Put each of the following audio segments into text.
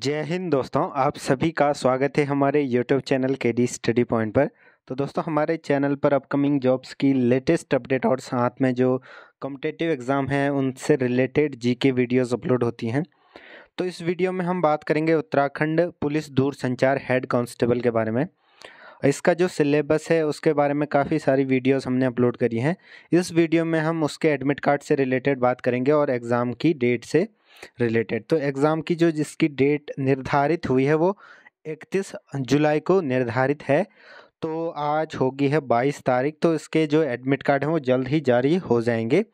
जय हिंद दोस्तों आप सभी का स्वागत है हमारे यूट्यूब चैनल के डी स्टडी पॉइंट पर तो दोस्तों हमारे चैनल पर अपकमिंग जॉब्स की लेटेस्ट अपडेट और साथ में जो कॉम्पिटेटिव एग्ज़ाम हैं उनसे रिलेटेड जी के वीडियोज़ अपलोड होती हैं तो इस वीडियो में हम बात करेंगे उत्तराखंड पुलिस दूर संचार हेड कांस्टेबल के बारे में इसका जो सिलेबस है उसके बारे में काफ़ी सारी वीडियोस हमने अपलोड करी हैं इस वीडियो में हम उसके एडमिट कार्ड से रिलेटेड बात करेंगे और एग्ज़ाम की डेट से रिलेटेड तो एग्ज़ाम की जो जिसकी डेट निर्धारित हुई है वो इकतीस जुलाई को निर्धारित है तो आज होगी है बाईस तारीख तो इसके जो एडमिट कार्ड हैं वो जल्द ही जारी हो जाएंगे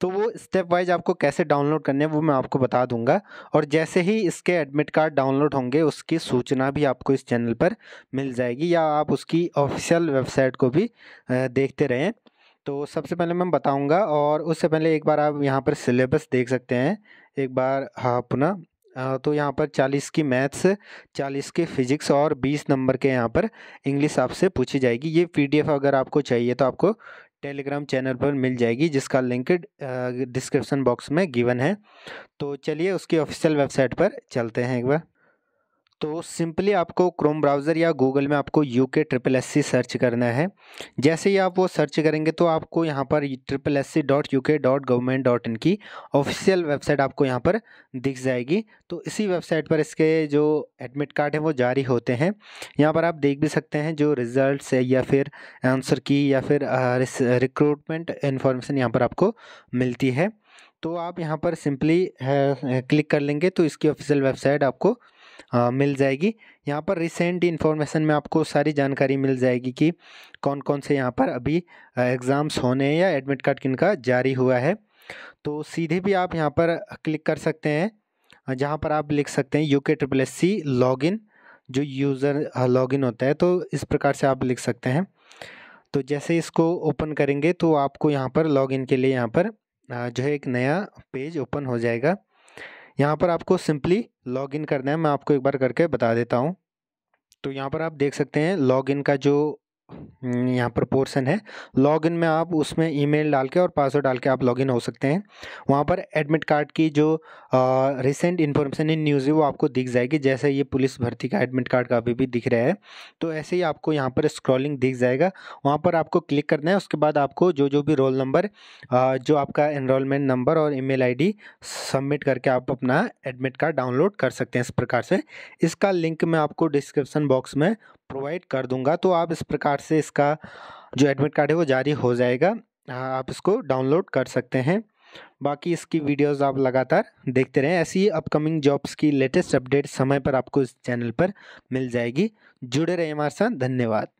तो वो स्टेप वाइज आपको कैसे डाउनलोड करने हैं वो मैं आपको बता दूंगा और जैसे ही इसके एडमिट कार्ड डाउनलोड होंगे उसकी सूचना भी आपको इस चैनल पर मिल जाएगी या आप उसकी ऑफिशियल वेबसाइट को भी देखते रहें तो सबसे पहले मैं बताऊंगा और उससे पहले एक बार आप यहाँ पर सिलेबस देख सकते हैं एक बार हाँ अपना तो यहाँ पर चालीस की मैथ्स चालीस के फ़िज़िक्स और बीस नंबर के यहाँ पर इंग्लिश आपसे पूछी जाएगी ये पीडीएफ अगर आपको चाहिए तो आपको टेलीग्राम चैनल पर मिल जाएगी जिसका लिंक डिस्क्रिप्शन बॉक्स में गिवन है तो चलिए उसकी ऑफिशियल वेबसाइट पर चलते हैं एक बार तो सिंपली आपको क्रोम ब्राउज़र या गूगल में आपको you K triple S C search करना है जैसे ही आप वो सर्च करेंगे तो आपको यहाँ पर triple S C dot U K dot government dot in की ऑफिशियल वेबसाइट आपको यहाँ पर दिख जाएगी तो इसी वेबसाइट पर इसके जो एडमिट कार्ड हैं वो जारी होते हैं यहाँ पर आप देख भी सकते हैं जो रिज़ल्ट या फिर आंसर की या फिर रिक्रूटमेंट इन्फॉर्मेशन यहाँ पर आपको मिलती है तो आप यहाँ पर सिंपली क्लिक कर लेंगे तो इसकी ऑफिशियल वेबसाइट आपको आ, मिल जाएगी यहाँ पर रिसेंट इन्फॉर्मेशन में आपको सारी जानकारी मिल जाएगी कि कौन कौन से यहाँ पर अभी एग्ज़ाम्स होने हैं या एडमिट कार्ड किन का जारी हुआ है तो सीधे भी आप यहाँ पर क्लिक कर सकते हैं जहाँ पर आप लिख सकते हैं U K triple S C login जो यूज़र लॉगिन होता है तो इस प्रकार से आप लिख सकते हैं तो जैसे इसको ओपन करेंगे तो आपको यहाँ पर लॉगिन के लिए यहाँ पर जो है एक नया पेज ओपन हो जाएगा यहाँ पर आपको सिंपली लॉगिन करना है मैं आपको एक बार करके बता देता हूँ तो यहाँ पर आप देख सकते हैं लॉगिन का जो हम्म, यहाँ पर पोर्सन है लॉगिन में आप उसमें ईमेल डाल के और पासवर्ड डाल के आप लॉगिन हो सकते हैं वहाँ पर एडमिट कार्ड की जो रिसेंट इन्फॉर्मेशन इन न्यूज़ है वो आपको दिख जाएगी जैसे ये पुलिस भर्ती का एडमिट कार्ड का अभी भी दिख रहा है तो ऐसे ही आपको यहाँ पर स्क्रॉलिंग दिख जाएगा वहाँ पर आपको क्लिक करना है उसके बाद आपको जो जो भी रोल नंबर जो आपका एनरोलमेंट नंबर और ई मेल सबमिट करके आप अपना एडमिट कार्ड डाउनलोड कर सकते हैं इस प्रकार से इसका लिंक मैं आपको डिस्क्रिप्सन बॉक्स में प्रोवाइड कर दूंगा तो आप इस प्रकार से इसका जो एडमिट कार्ड है वो जारी हो जाएगा आप इसको डाउनलोड कर सकते हैं बाकी इसकी वीडियोस आप लगातार देखते रहें ऐसी अपकमिंग जॉब्स की लेटेस्ट अपडेट समय पर आपको इस चैनल पर मिल जाएगी जुड़े रहे हमारे साथ धन्यवाद